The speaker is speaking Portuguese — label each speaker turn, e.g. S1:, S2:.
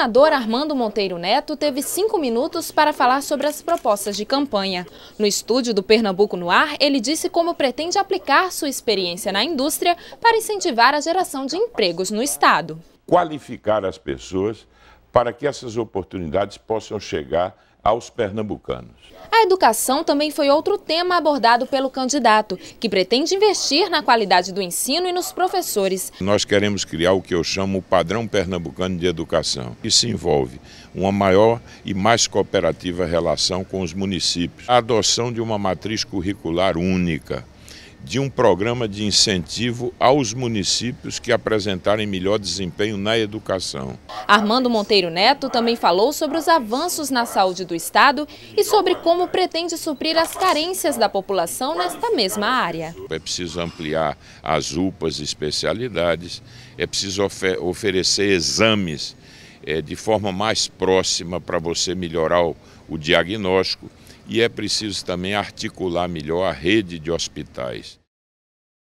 S1: senador Armando Monteiro Neto teve cinco minutos para falar sobre as propostas de campanha. No estúdio do Pernambuco no Ar, ele disse como pretende aplicar sua experiência na indústria para incentivar a geração de empregos no Estado.
S2: Qualificar as pessoas para que essas oportunidades possam chegar aos pernambucanos.
S1: A educação também foi outro tema abordado pelo candidato, que pretende investir na qualidade do ensino e nos professores.
S2: Nós queremos criar o que eu chamo o padrão pernambucano de educação. Isso envolve uma maior e mais cooperativa relação com os municípios, a adoção de uma matriz curricular única, de um programa de incentivo aos municípios que apresentarem melhor desempenho na educação.
S1: Armando Monteiro Neto também falou sobre os avanços na saúde do Estado e sobre como pretende suprir as carências da população nesta mesma área.
S2: É preciso ampliar as UPAs e especialidades, é preciso oferecer exames eh, de forma mais próxima para você melhorar o
S1: diagnóstico e é preciso também articular melhor a rede de hospitais.